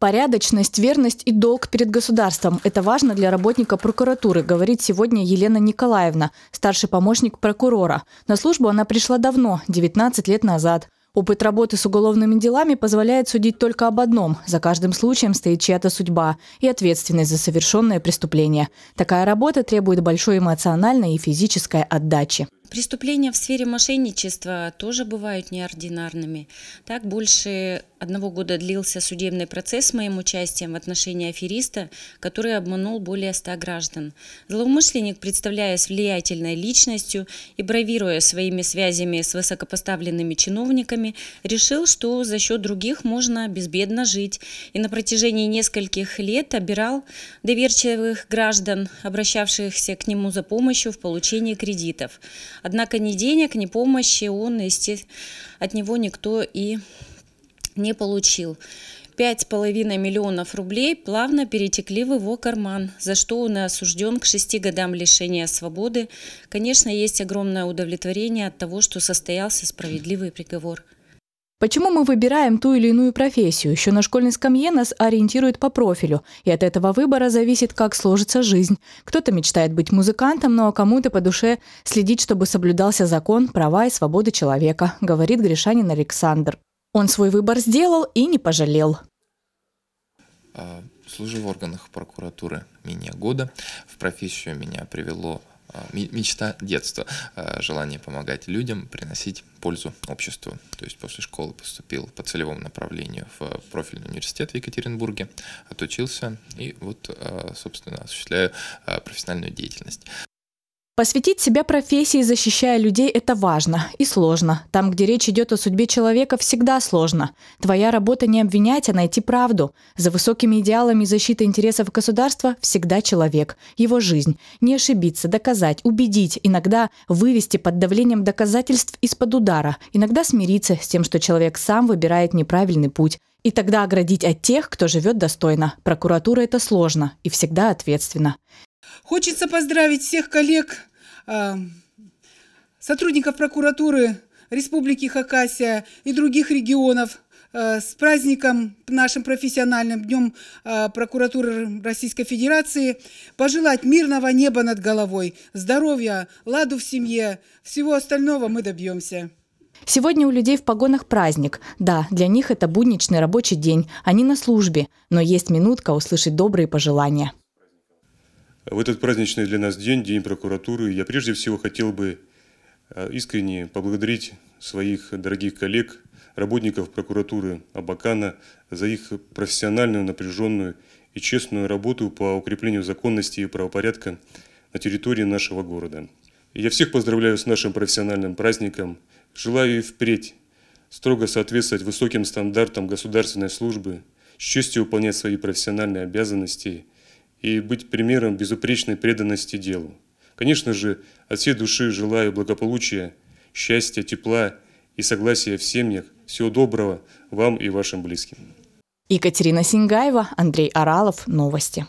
Порядочность, верность и долг перед государством – это важно для работника прокуратуры, говорит сегодня Елена Николаевна, старший помощник прокурора. На службу она пришла давно, 19 лет назад. Опыт работы с уголовными делами позволяет судить только об одном. За каждым случаем стоит чья-то судьба и ответственность за совершенное преступление. Такая работа требует большой эмоциональной и физической отдачи. Преступления в сфере мошенничества тоже бывают неординарными. Так, больше одного года длился судебный процесс с моим участием в отношении афериста, который обманул более 100 граждан. Злоумышленник, представляясь влиятельной личностью и бравируя своими связями с высокопоставленными чиновниками, решил, что за счет других можно безбедно жить. И на протяжении нескольких лет обирал доверчивых граждан, обращавшихся к нему за помощью в получении кредитов. Однако ни денег, ни помощи он от него никто и не получил. Пять с половиной миллионов рублей плавно перетекли в его карман, за что он и осужден к шести годам лишения свободы. Конечно, есть огромное удовлетворение от того, что состоялся справедливый приговор. Почему мы выбираем ту или иную профессию? Еще на школьной скамье нас ориентируют по профилю, и от этого выбора зависит, как сложится жизнь. Кто-то мечтает быть музыкантом, но кому-то по душе следить, чтобы соблюдался закон, права и свободы человека, говорит Гришанин Александр. Он свой выбор сделал и не пожалел. Э, служу в органах прокуратуры менее года. В профессию меня привело Э, мечта детства, э, желание помогать людям, приносить пользу обществу. То есть после школы поступил по целевому направлению в профильный университет в Екатеринбурге, отучился и вот, э, собственно, осуществляю профессиональную деятельность. Посвятить себя профессии, защищая людей, это важно и сложно. Там, где речь идет о судьбе человека, всегда сложно. Твоя работа не обвинять, а найти правду. За высокими идеалами защиты интересов государства всегда человек, его жизнь. Не ошибиться, доказать, убедить, иногда вывести под давлением доказательств из-под удара, иногда смириться с тем, что человек сам выбирает неправильный путь. И тогда оградить от тех, кто живет достойно. Прокуратура это сложно и всегда ответственно. Хочется поздравить всех коллег, а, сотрудников прокуратуры Республики Хакасия и других регионов а, с праздником нашим профессиональным днем а, прокуратуры Российской Федерации, пожелать мирного неба над головой, здоровья, ладу в семье, всего остального мы добьемся. Сегодня у людей в погонах праздник. Да, для них это будничный рабочий день, они на службе, но есть минутка услышать добрые пожелания. В этот праздничный для нас день, День прокуратуры, я прежде всего хотел бы э, искренне поблагодарить своих дорогих коллег, работников прокуратуры Абакана за их профессиональную, напряженную и честную работу по укреплению законности и правопорядка на территории нашего города. я всех поздравляю с нашим профессиональным праздником. Желаю и впредь строго соответствовать высоким стандартам государственной службы, с честью выполнять свои профессиональные обязанности – и быть примером безупречной преданности делу. Конечно же, от всей души желаю благополучия, счастья, тепла и согласия в семьях. Всего доброго вам и вашим близким. Екатерина Сингаева, Андрей Оралов, Новости.